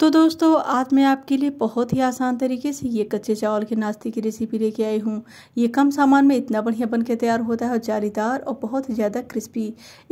तो दोस्तों आज मैं आपके लिए बहुत ही आसान तरीके से ये कच्चे चावल के नाश्ते की रेसिपी लेके आई हूँ ये कम सामान में इतना बढ़िया बन के तैयार होता है और जालीदार और बहुत ही ज़्यादा क्रिस्पी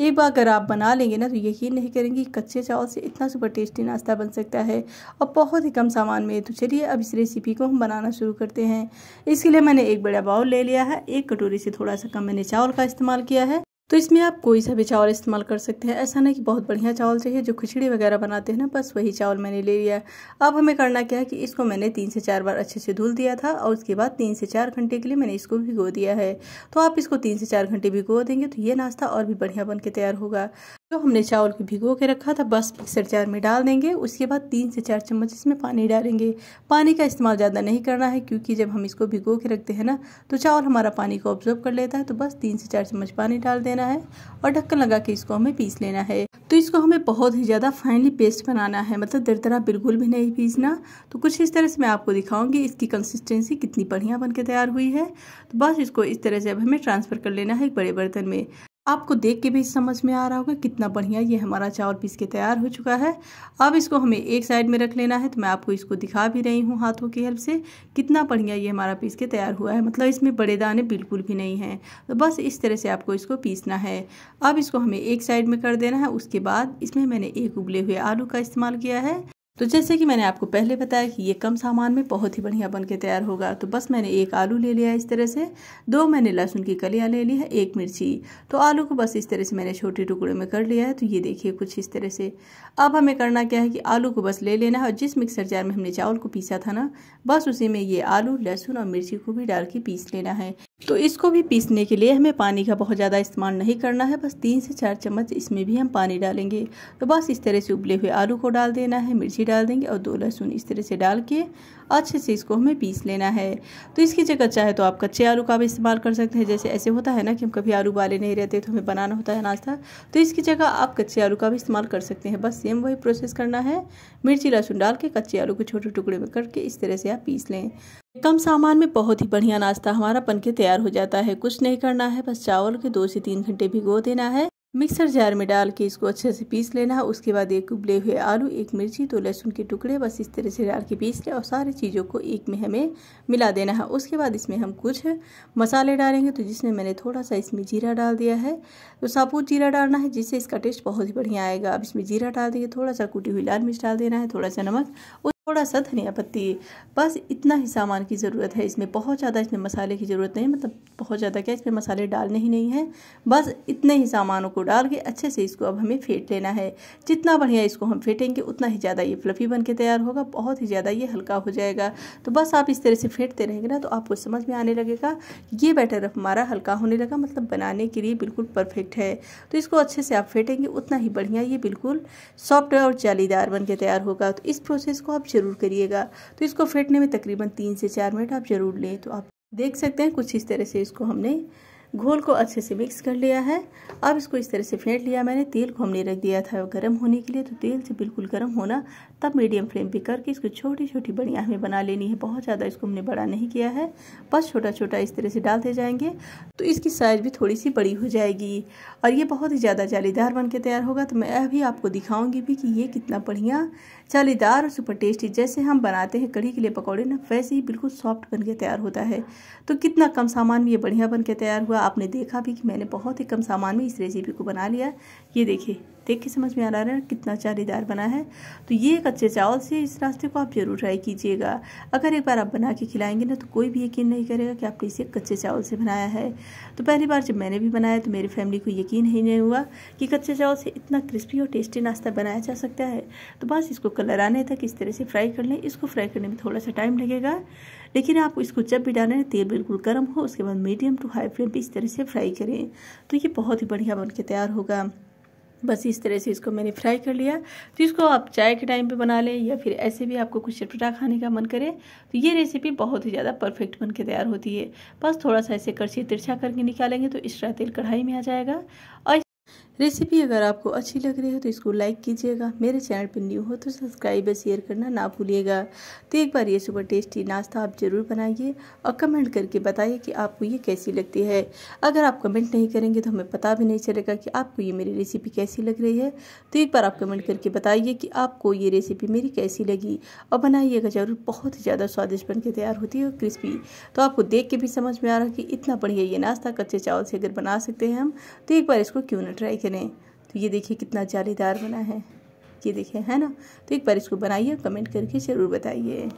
एक बार अगर आप बना लेंगे ना तो यकीन नहीं करेंगे कच्चे चावल से इतना सुपर टेस्टी नाश्ता बन सकता है और बहुत ही कम सामान में तो चलिए अब इस रेसिपी को हम बनाना शुरू करते हैं इसके लिए मैंने एक बड़ा बाउल ले लिया है एक कटोरी से थोड़ा सा कम मैंने चावल का इस्तेमाल किया है तो इसमें आप कोई सा भी चावल इस्तेमाल कर सकते हैं ऐसा नहीं कि बहुत बढ़िया चावल चाहिए जो खिचड़ी वगैरह बनाते हैं ना बस वही चावल मैंने ले लिया अब हमें करना क्या है कि इसको मैंने तीन से चार बार अच्छे से धुल दिया था और उसके बाद तीन से चार घंटे के लिए मैंने इसको भिगो दिया है तो आप इसको तीन से चार घंटे भिगो देंगे तो ये नाश्ता और भी बढ़िया बन के तैयार होगा जो तो हमने चावल को भिगो के रखा था बस मिक्सर जार में डाल देंगे उसके बाद तीन से चार चम्मच इसमें पानी डालेंगे पानी का इस्तेमाल ज़्यादा नहीं करना है क्योंकि जब हम इसको भिगो के रखते हैं ना तो चावल हमारा पानी को ऑब्जर्व कर लेता है तो बस तीन से चार चम्मच पानी डाल देना है और ढक्कन लगा के इसको हमें पीस लेना है तो इसको हमें बहुत ही ज़्यादा फाइनली पेस्ट बनाना है मतलब दरदरा बिल्कुल भी नहीं पीसना तो कुछ इस तरह से मैं आपको दिखाऊंगी इसकी कंसिस्टेंसी कितनी बढ़िया बन के तैयार हुई है तो बस इसको इस तरह से अब हमें ट्रांसफ़र कर लेना है एक बड़े बर्तन में आपको देख के भी समझ में आ रहा होगा कितना बढ़िया ये हमारा चावल पीस के तैयार हो चुका है अब इसको हमें एक साइड में रख लेना है तो मैं आपको इसको दिखा भी रही हूँ हाथों की हेल्प से कितना बढ़िया ये हमारा पीस के तैयार हुआ है मतलब इसमें बड़े दाने बिल्कुल भी नहीं हैं तो बस इस तरह से आपको इसको पीसना है अब इसको हमें एक साइड में कर देना है उसके बाद इसमें मैंने एक उबले हुए आलू का इस्तेमाल किया है तो जैसे कि मैंने आपको पहले बताया कि ये कम सामान में बहुत ही बढ़िया बन के तैयार होगा तो बस मैंने एक आलू ले लिया इस तरह से दो मैंने लहसुन की कलियाँ ले ली है एक मिर्ची तो आलू को बस इस तरह से मैंने छोटे टुकड़े में कर लिया है तो ये देखिए कुछ इस तरह से अब हमें करना क्या है कि आलू को बस ले लेना है और जिस मिक्सर जार में हमने चावल को पीसा था ना बस उसी में ये आलू लहसुन और मिर्ची को भी डाल के पीस लेना है तो इसको भी पीसने के लिए हमें पानी का बहुत ज़्यादा इस्तेमाल नहीं करना है बस तीन से चार चम्मच इसमें भी हम पानी डालेंगे तो बस इस तरह से उबले हुए आलू को डाल देना है मिर्ची डाल देंगे और दो लहसुन इस तरह से डाल के अच्छे से इसको हमें पीस लेना है तो इसकी जगह चाहे तो आप कच्चे आलू का भी इस्तेमाल कर सकते हैं जैसे ऐसे होता है ना कि हम कभी आलू बाले नहीं रहते तो हमें बनाना होता है नाश्ता तो इसकी जगह आप कच्चे आलू का भी इस्तेमाल कर सकते हैं बस सेम वही प्रोसेस करना है मिर्ची लहसुन डाल के कच्चे आलू को छोटे टुकड़े में करके इस तरह से आप पीस लें कम सामान में बहुत ही बढ़िया नाश्ता हमारा पन के तैयार हो जाता है कुछ नहीं करना है बस चावल के दो से तीन घंटे भिगो देना है मिक्सर जार में डाल के इसको अच्छे से पीस लेना है उसके बाद एक उबले हुए आलू एक मिर्ची दो लहसुन के टुकड़े बस इस तरह से डाल के पीस ले और सारी चीज़ों को एक में हमें मिला देना है उसके बाद इसमें हम कुछ मसाले डालेंगे तो जिसमें मैंने थोड़ा सा इसमें जीरा डाल दिया है तो साबुत जीरा डालना है जिससे इसका टेस्ट बहुत ही बढ़िया आएगा अब इसमें जीरा डाल देंगे थोड़ा सा कूटी हुई लाल मिर्च डाल देना है थोड़ा सा नमक थोड़ा सा धनिया पत्ती बस इतना ही सामान की ज़रूरत है इसमें बहुत ज़्यादा इसमें मसाले की ज़रूरत नहीं मतलब बहुत ज़्यादा क्या इसमें मसाले डालने ही नहीं है बस इतने ही सामानों को डाल के अच्छे से इसको अब हमें फेंट लेना है जितना बढ़िया इसको हम फेंटेंगे उतना ही ज़्यादा ये फ्लफ़ी बन के तैयार होगा बहुत ही ज़्यादा ये हल्का हो जाएगा तो बस आप इस तरह से फेंटते रहेंगे ना तो आपको समझ में आने लगेगा ये बैटर अब हमारा हल्का होने लगा मतलब बनाने के लिए बिल्कुल परफेक्ट है तो इसको अच्छे से आप फेंटेंगे उतना ही बढ़िया ये बिल्कुल सॉफ्ट और जालीदार बन के तैयार होगा तो इस प्रोसेस को आप ज़रूर करिएगा तो इसको फेंटने में तकरीबन तीन से चार मिनट आप ज़रूर लें तो आप देख सकते हैं कुछ इस तरह से इसको हमने घोल को अच्छे से मिक्स कर लिया है अब इसको इस तरह से फेंट लिया मैंने तेल को हमने रख दिया था गर्म होने के लिए तो तेल से बिल्कुल गर्म होना तब मीडियम फ्लेम पे करके इसको छोटी छोटी बढ़िया हमें बना लेनी है बहुत ज़्यादा इसको हमने बड़ा नहीं किया है बस छोटा छोटा इस तरह से डालते जाएंगे तो इसकी साइज़ भी थोड़ी सी बड़ी हो जाएगी और ये बहुत ही ज़्यादा जालीदार बन के तैयार होगा तो मैं अभी आपको दिखाऊँगी भी कि ये कितना बढ़िया जालीदार और सुपर टेस्टी जैसे हम बनाते हैं कढ़ी के लिए पकौड़े ना वैसे ही बिल्कुल सॉफ्ट बन के तैयार होता है तो कितना कम सामान में ये बढ़िया बन के तैयार हुआ होगा आपने देखा भी कि मैंने बहुत ही कम सामान में इस रेसिपी को बना लिया ये देखिए देख के समझ में आ रहा है कितना चारीदार बना है तो ये कच्चे चावल से इस नाश्ते को आप ज़रूर ट्राई कीजिएगा अगर एक बार आप बना के खिलाएंगे ना तो कोई भी यकीन नहीं करेगा कि आपने इसे कच्चे चावल से बनाया है तो पहली बार जब मैंने भी बनाया तो मेरी फैमिली को यकीन ही नहीं हुआ कि कच्चे चावल से इतना क्रिस्पी और टेस्टी नाश्ता बनाया जा सकता है तो बस इसको कलर आने तक इस तरह से फ्राई कर लें इसको फ्राई करने में थोड़ा सा टाइम लगेगा लेकिन आप इसको जब भी डालें तेल बिल्कुल गर्म हो उसके बाद मीडियम टू हाई फ्लेम पर इस तरह से फ्राई करें तो ये बहुत ही बढ़िया बन के तैयार होगा बस इस तरह से इसको मैंने फ्राई कर लिया तो इसको आप चाय के टाइम पे बना लें या फिर ऐसे भी आपको कुछ चटपटा खाने का मन करे तो ये रेसिपी बहुत ही ज़्यादा परफेक्ट बन के तैयार होती है बस थोड़ा सा ऐसे करछी तिरछा करके निकालेंगे तो तरह तेल कढ़ाई में आ जाएगा और रेसिपी अगर आपको अच्छी लग रही हो तो इसको लाइक कीजिएगा मेरे चैनल पर न्यू हो तो सब्सक्राइब या शेयर करना ना भूलिएगा तो एक बार ये सुपर टेस्टी नाश्ता आप ज़रूर बनाइए और कमेंट करके बताइए कि आपको ये कैसी लगती है अगर आप कमेंट नहीं करेंगे तो हमें पता भी नहीं चलेगा कि आपको ये मेरी रेसिपी कैसी लग रही है तो एक बार आप कमेंट करके बताइए कि आपको ये रेसिपी मेरी कैसी लगी और बनाइएगा ज़रूर बहुत ही ज़्यादा स्वादिष्ट बन के तैयार होती है और क्रिस्पी तो आपको देख के भी समझ में आ रहा है कि इतना बढ़िया ये नाश्ता कच्चे चावल से अगर बना सकते हैं हम तो एक बार इसको क्यों ना ट्राई करें करें तो ये देखिए कितना जालीदार बना है ये देखिए है ना तो एक बार इसको बनाइए कमेंट करके ज़रूर बताइए